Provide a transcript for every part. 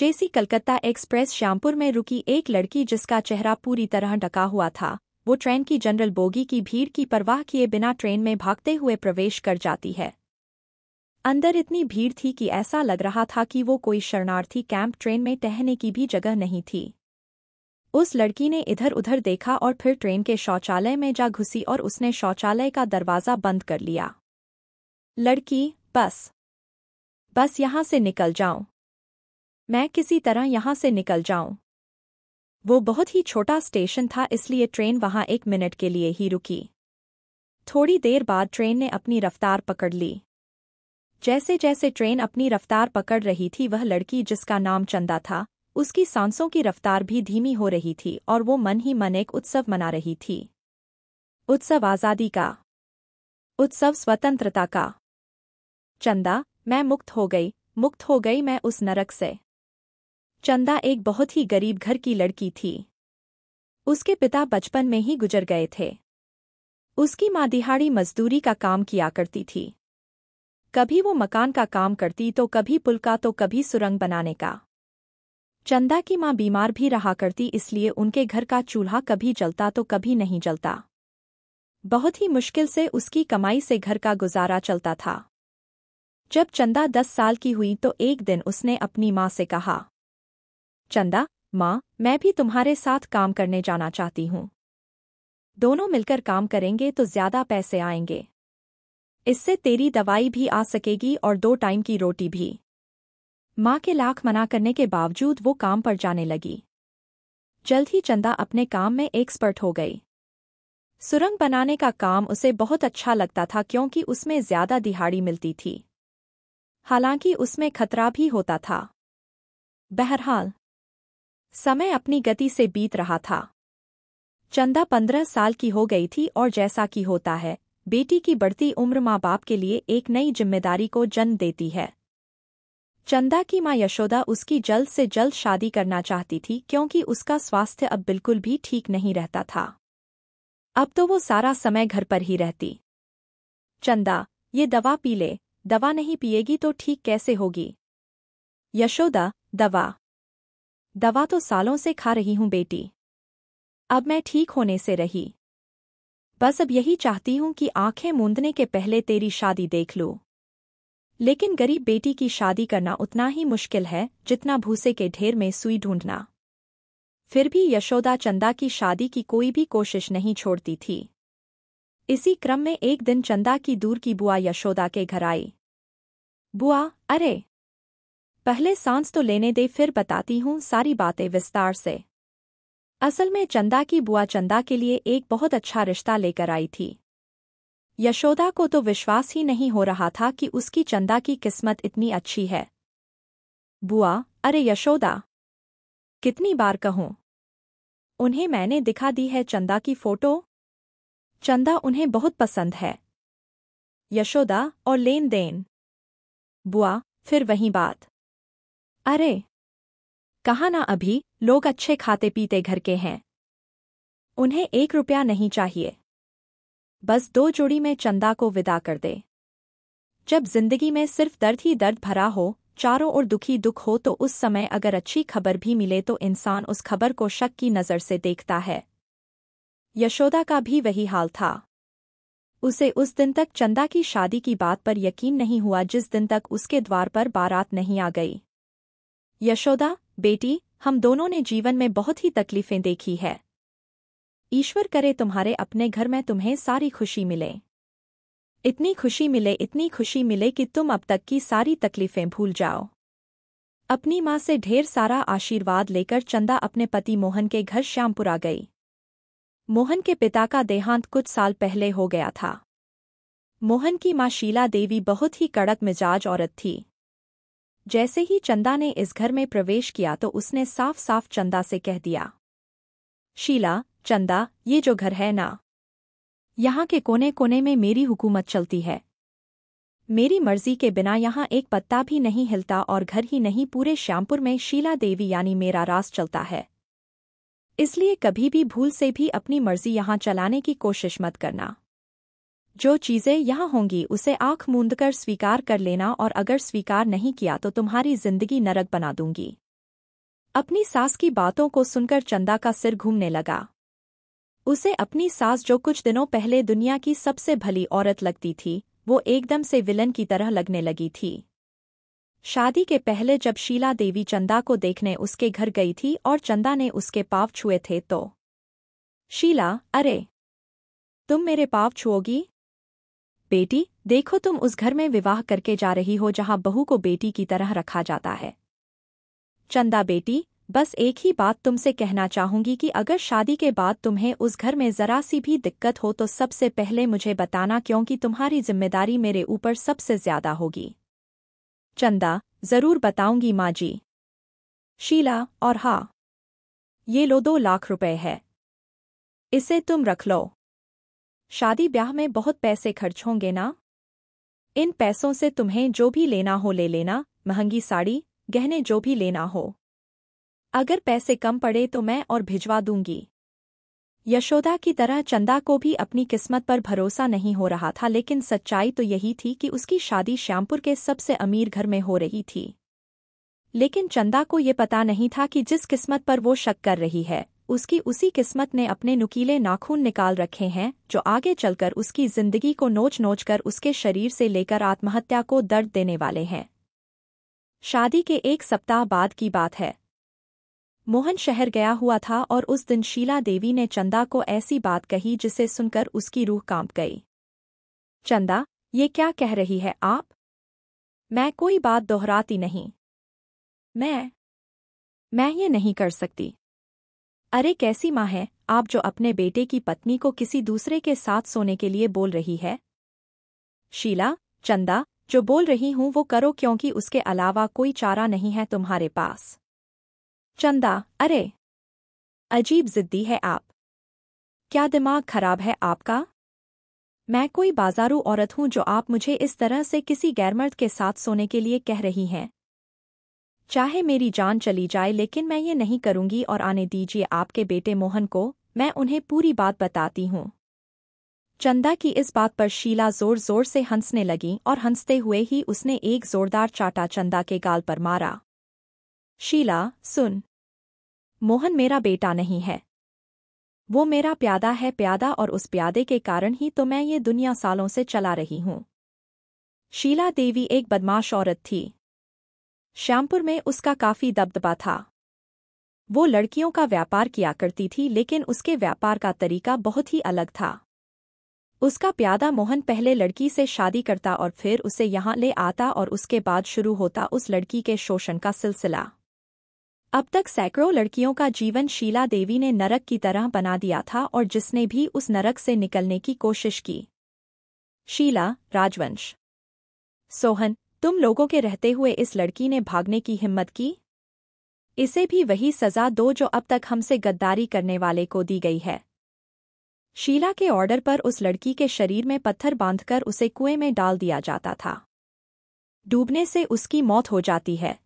जेसी Calcutta express Shyampur में रुकी एक लड़की जिसका चेहरा पूरी तरह ढका हुआ था वो ट्रेन की जनरल बोगी की भीड़ की परवाह किए बिना ट्रेन में भागते हुए प्रवेश कर जाती है अंदर इतनी भीड़ थी कि ऐसा लग रहा था कि वो कोई शरणार्थी कैंप ट्रेन में टहने की भी जगह नहीं थी उस लड़की ने इधर उधर देखा और फिर ट्रेन के शौचालय में जा घुसी और उसने शौचालय का दरवाज़ा बंद कर लिया लड़की बस बस यहां से निकल जाऊं मैं किसी तरह यहां से निकल जाऊं वो बहुत ही छोटा स्टेशन था इसलिए ट्रेन वहां एक मिनट के लिए ही रुकी थोड़ी देर बाद ट्रेन ने अपनी रफ्तार पकड़ ली जैसे जैसे ट्रेन अपनी रफ्तार पकड़ रही थी वह लड़की जिसका नाम चंदा था उसकी सांसों की रफ्तार भी धीमी हो रही थी और वो मन ही मन एक उत्सव मना रही थी उत्सव आज़ादी का उत्सव स्वतंत्रता का चंदा मैं मुक्त हो गई मुक्त हो गई मैं उस नरक से चंदा एक बहुत ही गरीब घर की लड़की थी उसके पिता बचपन में ही गुजर गए थे उसकी माँ दिहाड़ी मजदूरी का काम किया करती थी कभी वो मकान का काम करती तो कभी पुल का तो कभी सुरंग बनाने का चंदा की माँ बीमार भी रहा करती इसलिए उनके घर का चूल्हा कभी जलता तो कभी नहीं जलता बहुत ही मुश्किल से उसकी कमाई से घर का गुजारा चलता था जब चंदा दस साल की हुई तो एक दिन उसने अपनी माँ से कहा चंदा माँ मैं भी तुम्हारे साथ काम करने जाना चाहती हूँ दोनों मिलकर काम करेंगे तो ज्यादा पैसे आएंगे इससे तेरी दवाई भी आ सकेगी और दो टाइम की रोटी भी माँ के लाख मना करने के बावजूद वो काम पर जाने लगी जल्द ही चंदा अपने काम में एक्सपर्ट हो गई सुरंग बनाने का काम उसे बहुत अच्छा लगता था क्योंकि उसमें ज्यादा दिहाड़ी मिलती थी हालांकि उसमें खतरा भी होता था बहरहाल समय अपनी गति से बीत रहा था चंदा पंद्रह साल की हो गई थी और जैसा कि होता है बेटी की बढ़ती उम्र माँ बाप के लिए एक नई जिम्मेदारी को जन्म देती है चंदा की माँ यशोदा उसकी जल्द से जल्द शादी करना चाहती थी क्योंकि उसका स्वास्थ्य अब बिल्कुल भी ठीक नहीं रहता था अब तो वो सारा समय घर पर ही रहती चंदा ये दवा पी ले दवा नहीं पिएगी तो ठीक कैसे होगी यशोदा दवा दवा तो सालों से खा रही हूँ बेटी अब मैं ठीक होने से रही बस अब यही चाहती हूँ कि आंखें मूंदने के पहले तेरी शादी देख लो लेकिन गरीब बेटी की शादी करना उतना ही मुश्किल है जितना भूसे के ढेर में सुई ढूंढना फिर भी यशोदा चंदा की शादी की कोई भी कोशिश नहीं छोड़ती थी इसी क्रम में एक दिन चंदा की दूर की बुआ यशोदा के घर आई बुआ अरे पहले सांस तो लेने दे फिर बताती हूँ सारी बातें विस्तार से असल में चंदा की बुआ चंदा के लिए एक बहुत अच्छा रिश्ता लेकर आई थी यशोदा को तो विश्वास ही नहीं हो रहा था कि उसकी चंदा की किस्मत इतनी अच्छी है बुआ अरे यशोदा कितनी बार कहूँ उन्हें मैंने दिखा दी है चंदा की फोटो चंदा उन्हें बहुत पसंद है यशोदा और लेन देन बुआ फिर वही बात अरे कहा ना अभी लोग अच्छे खाते पीते घर के हैं उन्हें एक रुपया नहीं चाहिए बस दो जोड़ी में चंदा को विदा कर दे जब जिंदगी में सिर्फ दर्द ही दर्द भरा हो चारों ओर दुखी दुख हो तो उस समय अगर अच्छी खबर भी मिले तो इंसान उस खबर को शक की नज़र से देखता है यशोदा का भी वही हाल था उसे उस दिन तक चंदा की शादी की बात पर यकीन नहीं हुआ जिस दिन तक उसके द्वार पर बारात नहीं आ गई यशोदा बेटी हम दोनों ने जीवन में बहुत ही तकलीफें देखी है ईश्वर करे तुम्हारे अपने घर में तुम्हें सारी खुशी मिले इतनी खुशी मिले इतनी खुशी मिले कि तुम अब तक की सारी तकलीफें भूल जाओ अपनी माँ से ढेर सारा आशीर्वाद लेकर चंदा अपने पति मोहन के घर श्यामपुरा गई मोहन के पिता का देहांत कुछ साल पहले हो गया था मोहन की माँ शीला देवी बहुत ही कड़क मिजाज औरत थी जैसे ही चंदा ने इस घर में प्रवेश किया तो उसने साफ साफ चंदा से कह दिया शीला चंदा ये जो घर है ना यहाँ के कोने कोने में मेरी हुकूमत चलती है मेरी मर्जी के बिना यहाँ एक पत्ता भी नहीं हिलता और घर ही नहीं पूरे श्यामपुर में शीला देवी यानी मेरा रास चलता है इसलिए कभी भी भूल से भी अपनी मर्जी यहाँ चलाने की कोशिश मत करना जो चीज़ें यहाँ होंगी उसे आंख मूंदकर स्वीकार कर लेना और अगर स्वीकार नहीं किया तो तुम्हारी जिंदगी नरक बना दूंगी अपनी सास की बातों को सुनकर चंदा का सिर घूमने लगा उसे अपनी सास जो कुछ दिनों पहले दुनिया की सबसे भली औरत लगती थी वो एकदम से विलन की तरह लगने लगी थी शादी के पहले जब शीला देवी चंदा को देखने उसके घर गई थी और चंदा ने उसके पाव छुए थे तो शीला अरे तुम मेरे पाव छुओगी बेटी देखो तुम उस घर में विवाह करके जा रही हो जहां बहू को बेटी की तरह रखा जाता है चंदा बेटी बस एक ही बात तुमसे कहना चाहूंगी कि अगर शादी के बाद तुम्हें उस घर में ज़रा सी भी दिक्कत हो तो सबसे पहले मुझे बताना क्योंकि तुम्हारी जिम्मेदारी मेरे ऊपर सबसे ज़्यादा होगी चंदा ज़रूर बताऊंगी माँ जी शीला और हाँ ये लो दो लाख रुपए है इसे तुम रख लो शादी ब्याह में बहुत पैसे खर्च होंगे ना इन पैसों से तुम्हें जो भी लेना हो ले लेना महंगी साड़ी गहने जो भी लेना हो अगर पैसे कम पड़े तो मैं और भिजवा दूंगी यशोदा की तरह चंदा को भी अपनी किस्मत पर भरोसा नहीं हो रहा था लेकिन सच्चाई तो यही थी कि उसकी शादी श्यामपुर के सबसे अमीर घर में हो रही थी लेकिन चंदा को ये पता नहीं था कि जिस किस्मत पर वो शक कर रही है उसकी उसी किस्मत ने अपने नुकीले नाखून निकाल रखे हैं जो आगे चलकर उसकी जिंदगी को नोच नोच कर उसके शरीर से लेकर आत्महत्या को दर्द देने वाले हैं शादी के एक सप्ताह बाद की बात है मोहन शहर गया हुआ था और उस दिन शीला देवी ने चंदा को ऐसी बात कही जिसे सुनकर उसकी रूह कांप गई चंदा ये क्या कह रही है आप मैं कोई बात दोहराती नहीं मैं मैं ये नहीं कर सकती अरे कैसी माँ है आप जो अपने बेटे की पत्नी को किसी दूसरे के साथ सोने के लिए बोल रही है शीला चंदा जो बोल रही हूँ वो करो क्योंकि उसके अलावा कोई चारा नहीं है तुम्हारे पास चंदा अरे अजीब जिद्दी है आप क्या दिमाग खराब है आपका मैं कोई बाजारू औरत हूँ जो आप मुझे इस तरह से किसी गैरमर्द के साथ सोने के लिए कह रही हैं चाहे मेरी जान चली जाए लेकिन मैं ये नहीं करूंगी और आने दीजिए आपके बेटे मोहन को मैं उन्हें पूरी बात बताती हूँ चंदा की इस बात पर शीला जोर जोर से हंसने लगी और हंसते हुए ही उसने एक जोरदार चाटा चंदा के गाल पर मारा शीला सुन मोहन मेरा बेटा नहीं है वो मेरा प्यादा है प्यादा और उस प्यादे के कारण ही तो मैं ये दुनिया सालों से चला रही हूं शीला देवी एक बदमाश औरत थी श्यामपुर में उसका काफ़ी दबदबा था वो लड़कियों का व्यापार किया करती थी लेकिन उसके व्यापार का तरीका बहुत ही अलग था उसका प्यादा मोहन पहले लड़की से शादी करता और फिर उसे यहां ले आता और उसके बाद शुरू होता उस लड़की के शोषण का सिलसिला अब तक सैकड़ों लड़कियों का जीवन शीला देवी ने नरक की तरह बना दिया था और जिसने भी उस नरक से निकलने की कोशिश की शीला राजवंश सोहन तुम लोगों के रहते हुए इस लड़की ने भागने की हिम्मत की इसे भी वही सजा दो जो अब तक हमसे गद्दारी करने वाले को दी गई है शीला के ऑर्डर पर उस लड़की के शरीर में पत्थर बांधकर उसे कुएं में डाल दिया जाता था डूबने से उसकी मौत हो जाती है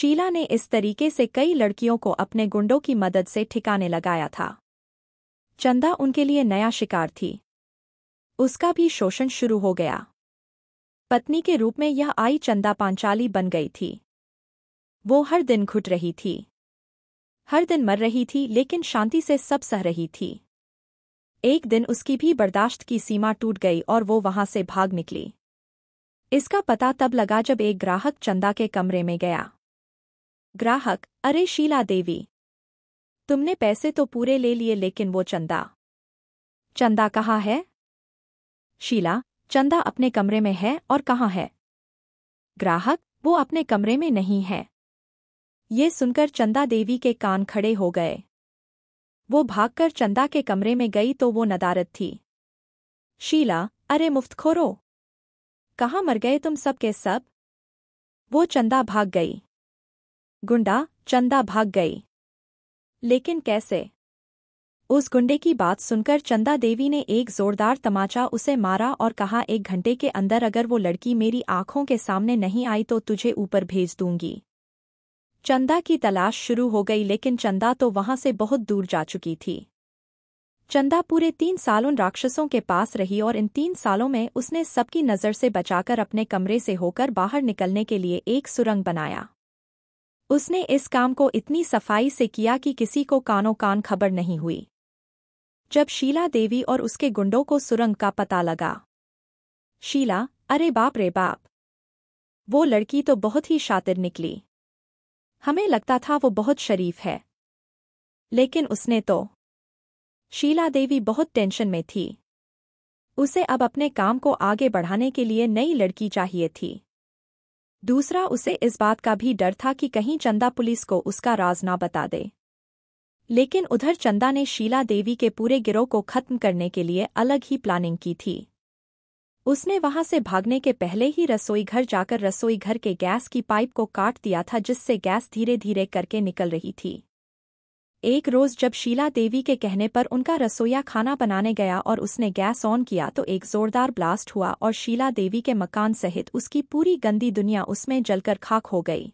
शीला ने इस तरीके से कई लड़कियों को अपने गुंडों की मदद से ठिकाने लगाया था चंदा उनके लिए नया शिकार थी उसका भी शोषण शुरू हो गया पत्नी के रूप में यह आई चंदा पांचाली बन गई थी वो हर दिन घुट रही थी हर दिन मर रही थी लेकिन शांति से सब सह रही थी एक दिन उसकी भी बर्दाश्त की सीमा टूट गई और वो वहां से भाग निकली इसका पता तब लगा जब एक ग्राहक चंदा के कमरे में गया ग्राहक अरे शीला देवी तुमने पैसे तो पूरे ले लिए लेकिन वो चंदा चंदा कहा है शीला चंदा अपने कमरे में है और कहाँ है ग्राहक वो अपने कमरे में नहीं है ये सुनकर चंदा देवी के कान खड़े हो गए वो भागकर चंदा के कमरे में गई तो वो नदारत थी शीला अरे मुफ्तखोरो कहाँ मर गए तुम सब के सब वो चंदा भाग गई गुंडा चंदा भाग गई लेकिन कैसे उस गुंडे की बात सुनकर चंदा देवी ने एक जोरदार तमाचा उसे मारा और कहा एक घंटे के अंदर अगर वो लड़की मेरी आंखों के सामने नहीं आई तो तुझे ऊपर भेज दूंगी चंदा की तलाश शुरू हो गई लेकिन चंदा तो वहां से बहुत दूर जा चुकी थी चंदा पूरे तीन साल उन राक्षसों के पास रही और इन तीन सालों में उसने सबकी नज़र से बचाकर अपने कमरे से होकर बाहर निकलने के लिए एक सुरंग बनाया उसने इस काम को इतनी सफाई से किया कि किसी को कानों कान खबर नहीं हुई जब शीला देवी और उसके गुंडों को सुरंग का पता लगा शीला अरे बाप रे बाप वो लड़की तो बहुत ही शातिर निकली हमें लगता था वो बहुत शरीफ है लेकिन उसने तो शीला देवी बहुत टेंशन में थी उसे अब अपने काम को आगे बढ़ाने के लिए नई लड़की चाहिए थी दूसरा उसे इस बात का भी डर था कि कहीं चंदा पुलिस को उसका राज ना बता दे लेकिन उधर चंदा ने शीला देवी के पूरे गिरोह को खत्म करने के लिए अलग ही प्लानिंग की थी उसने वहां से भागने के पहले ही रसोई घर जाकर रसोई घर के गैस की पाइप को काट दिया था जिससे गैस धीरे धीरे करके निकल रही थी एक रोज जब शीला देवी के कहने पर उनका रसोईया खाना बनाने गया और उसने गैस ऑन किया तो एक जोरदार ब्लास्ट हुआ और शीला देवी के मकान सहित उसकी पूरी गंदी दुनिया उसमें जलकर खाक हो गई